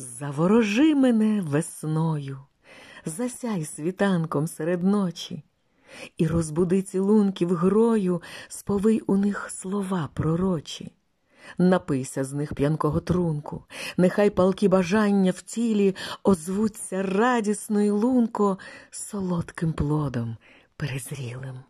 Заворожи мене весною, засяй світанком серед ночі, і розбуди цілунків грою, сповий у них слова пророчі, напийся з них п'янкого трунку, нехай палки бажання в тілі озвуться радісно й лунко солодким плодом перезрілим.